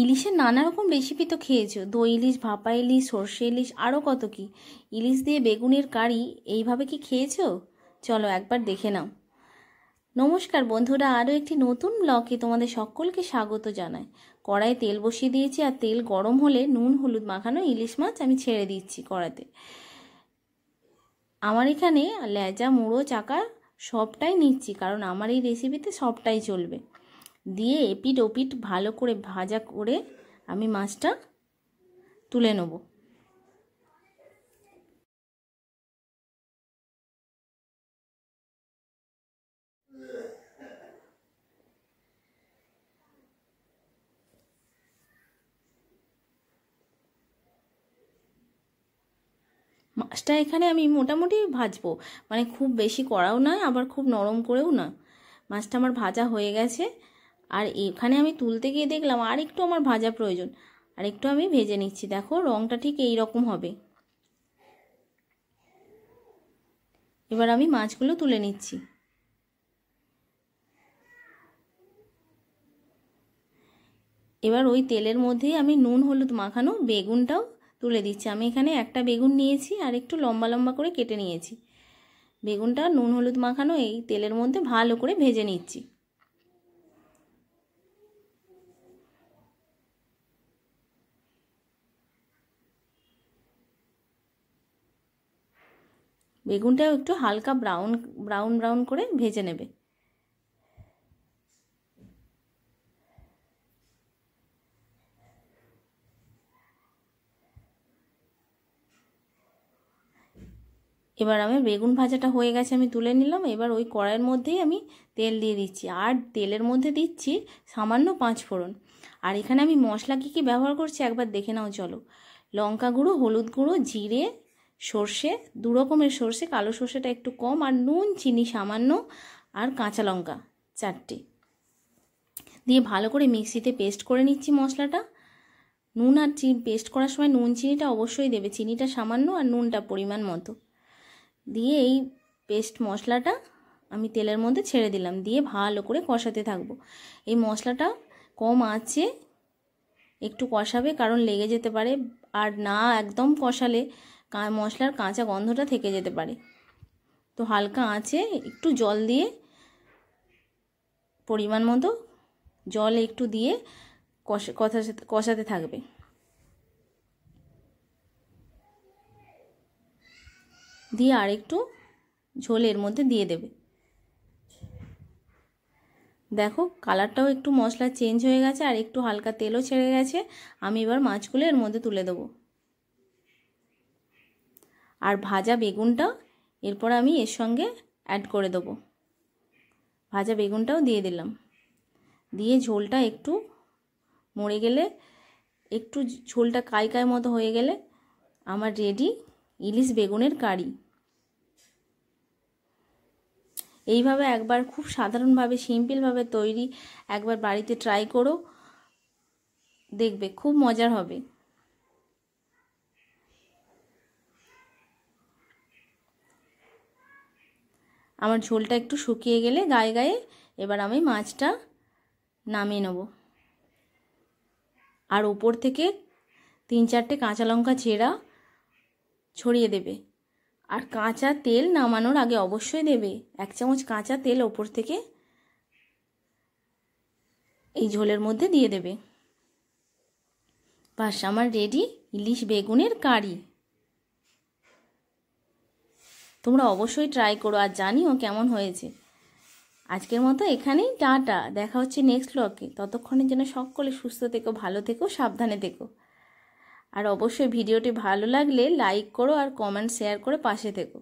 ইলিশের নানা রকম রেসিপি তো খেয়েছো দই ইলিশ ভাপা ইলিশ সর্ষে ইলিশ আরও কত কি ইলিশ দিয়ে বেগুনের কারি এইভাবে কি খেয়েছো চলো একবার দেখে নাও নমস্কার বন্ধুরা আরও একটি নতুন ব্লকে তোমাদের সকলকে স্বাগত জানাই কড়াই তেল বসিয়ে দিয়েছি আর তেল গরম হলে নুন হলুদ মাখানো ইলিশ মাছ আমি ছেড়ে দিচ্ছি কড়াতে আমার এখানে লেজা মুড়ো চাকা সবটাই নিচ্ছি কারণ আমার এই রেসিপিতে সবটাই চলবে দিয়ে এপিট ওপিট ভালো করে ভাজা করে আমি মাছটা তুলে নেব মাছটা এখানে আমি মোটামুটি ভাজবো মানে খুব বেশি কড়াও নয় আবার খুব নরম করেও না মাছটা আমার ভাজা হয়ে গেছে আর এখানে আমি তুলতে গিয়ে দেখলাম আর একটু আমার ভাজা প্রয়োজন আর একটু আমি ভেজে নিচ্ছি দেখো রঙটা ঠিক এই রকম হবে এবার আমি মাছগুলো তুলে নিচ্ছি এবার ওই তেলের মধ্যেই আমি নুন হলুদ মাখানো বেগুনটাও তুলে দিচ্ছি আমি এখানে একটা বেগুন নিয়েছি আর একটু লম্বা লম্বা করে কেটে নিয়েছি বেগুনটা নুন হলুদ মাখানো এই তেলের মধ্যে ভালো করে ভেজে নিচ্ছি বেগুনটাও একটু হালকা ব্রাউন ব্রাউন ব্রাউন করে ভেজে নেবে এবার আমি বেগুন ভাজাটা হয়ে গেছে আমি তুলে নিলাম এবার ওই কড়াইয়ের মধ্যেই আমি তেল দিয়ে দিচ্ছি আর তেলের মধ্যে দিচ্ছি সামান্য পাঁচ ফোড়ন আর এখানে আমি মশলা কী কী ব্যবহার করছি একবার দেখে নাও চলো লঙ্কা গুঁড়ো হলুদ গুঁড়ো জিরে সর্ষে দু রকমের সর্ষে কালো সর্ষেটা একটু কম আর নুন চিনি সামান্য আর কাঁচা লঙ্কা চারটে দিয়ে ভালো করে মিক্সিতে পেস্ট করে নিচ্ছি মশলাটা নুন আর চিনি পেস্ট করার সময় নুন চিনিটা অবশ্যই দেবে চিনিটা সামান্য আর নুনটা পরিমাণ মতো দিয়ে এই পেস্ট মশলাটা আমি তেলের মধ্যে ছেড়ে দিলাম দিয়ে ভালো করে কষাতে থাকবো এই মশলাটা কম আছে একটু কষাবে কারণ লেগে যেতে পারে আর না একদম কষালে মশলার কাঁচা গন্ধটা থেকে যেতে পারে তো হালকা আঁচে একটু জল দিয়ে পরিমাণ মতো জল একটু দিয়ে কষা কষাতে থাকবে দিয়ে আর একটু ঝোলের মধ্যে দিয়ে দেবে দেখো কালারটাও একটু মশলা চেঞ্জ হয়ে গেছে আর একটু হালকা তেলও ছেড়ে গেছে আমি এবার মাছগুলো এর মধ্যে তুলে দেবো আর ভাজা বেগুনটা এরপর আমি এর সঙ্গে অ্যাড করে দেবো ভাজা বেগুনটাও দিয়ে দিলাম দিয়ে ঝোলটা একটু মরে গেলে একটু ঝোলটা কাই কাই মতো হয়ে গেলে আমার রেডি ইলিশ বেগুনের কারি এইভাবে একবার খুব সাধারণভাবে সিম্পলভাবে তৈরি একবার বাড়িতে ট্রাই করো দেখবে খুব মজার হবে আমার ঝোলটা একটু শুকিয়ে গেলে গায়ে গায়ে এবার আমি মাছটা নামিয়ে নেব আর ওপর থেকে তিন চারটে কাঁচা লঙ্কা চেরা ছড়িয়ে দেবে আর কাঁচা তেল নামানোর আগে অবশ্যই দেবে এক চামচ কাঁচা তেল ওপর থেকে এই ঝোলের মধ্যে দিয়ে দেবে বাস আমার রেডি ইলিশ বেগুনের কারি তোমরা অবশ্যই ট্রাই করো আর জানিও কেমন হয়েছে আজকের মতো এখানেই টাটা দেখা হচ্ছে নেক্সট ব্লগে ততক্ষণের জন্য সকলে সুস্থ থেকো ভালো থেকো সাবধানে থেকো আর অবশ্যই ভিডিওটি ভালো লাগলে লাইক করো আর কমেন্ট শেয়ার করে পাশে থেকো